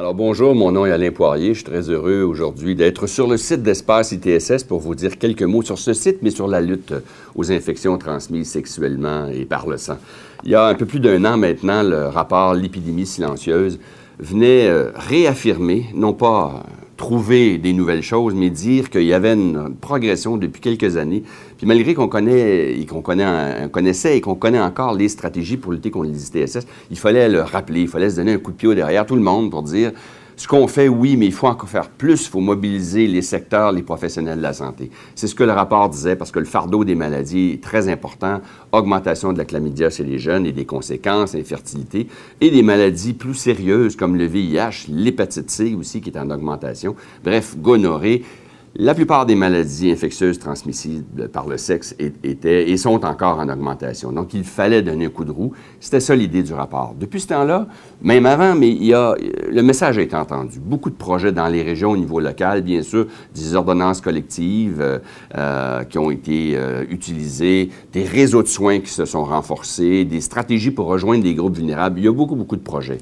Alors bonjour, mon nom est Alain Poirier. Je suis très heureux aujourd'hui d'être sur le site d'Espace ITSS pour vous dire quelques mots sur ce site, mais sur la lutte aux infections transmises sexuellement et par le sang. Il y a un peu plus d'un an maintenant, le rapport L'épidémie silencieuse venait euh, réaffirmer, non pas trouver des nouvelles choses, mais dire qu'il y avait une progression depuis quelques années. Puis malgré qu'on connaît, qu'on connaissait et qu'on connaît encore les stratégies pour lutter contre les ITSS, il fallait le rappeler, il fallait se donner un coup de pied derrière tout le monde pour dire ce qu'on fait, oui, mais il faut encore faire plus. Il faut mobiliser les secteurs, les professionnels de la santé. C'est ce que le rapport disait, parce que le fardeau des maladies est très important. Augmentation de la chlamydia chez les jeunes et des conséquences, infertilité, et des maladies plus sérieuses comme le VIH, l'hépatite C aussi qui est en augmentation. Bref, gonorrhée. La plupart des maladies infectieuses transmissibles par le sexe étaient et sont encore en augmentation. Donc, il fallait donner un coup de roue. C'était ça l'idée du rapport. Depuis ce temps-là, même avant, mais il euh, le message a été entendu. Beaucoup de projets dans les régions au niveau local, bien sûr, des ordonnances collectives euh, euh, qui ont été utilisées, des réseaux de soins qui se sont renforcés, des stratégies pour rejoindre des groupes vulnérables. Il y a beaucoup, beaucoup de projets.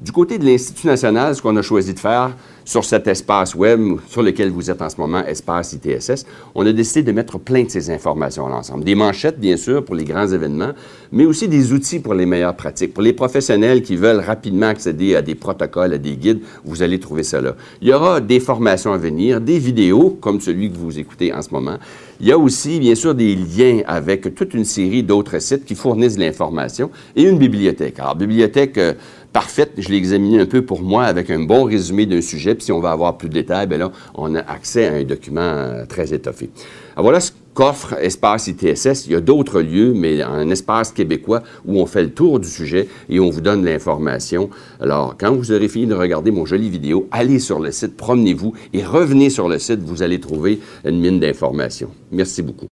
Du côté de l'Institut national, ce qu'on a choisi de faire sur cet espace web sur lequel vous êtes en ce moment, espace ITSS, on a décidé de mettre plein de ces informations à l'ensemble. Des manchettes, bien sûr, pour les grands événements, mais aussi des outils pour les meilleures pratiques. Pour les professionnels qui veulent rapidement accéder à des protocoles, à des guides, vous allez trouver cela. Il y aura des formations à venir, des vidéos, comme celui que vous écoutez en ce moment, il y a aussi, bien sûr, des liens avec toute une série d'autres sites qui fournissent l'information et une bibliothèque. Alors, bibliothèque euh, parfaite, je l'ai examinée un peu pour moi avec un bon résumé d'un sujet, puis si on va avoir plus de détails, bien là, on a accès à un document euh, très étoffé. Alors, voilà ce Coffre Espace ITSS. Il y a d'autres lieux, mais un espace québécois, où on fait le tour du sujet et on vous donne l'information. Alors, quand vous aurez fini de regarder mon joli vidéo, allez sur le site, promenez-vous et revenez sur le site. Vous allez trouver une mine d'informations. Merci beaucoup.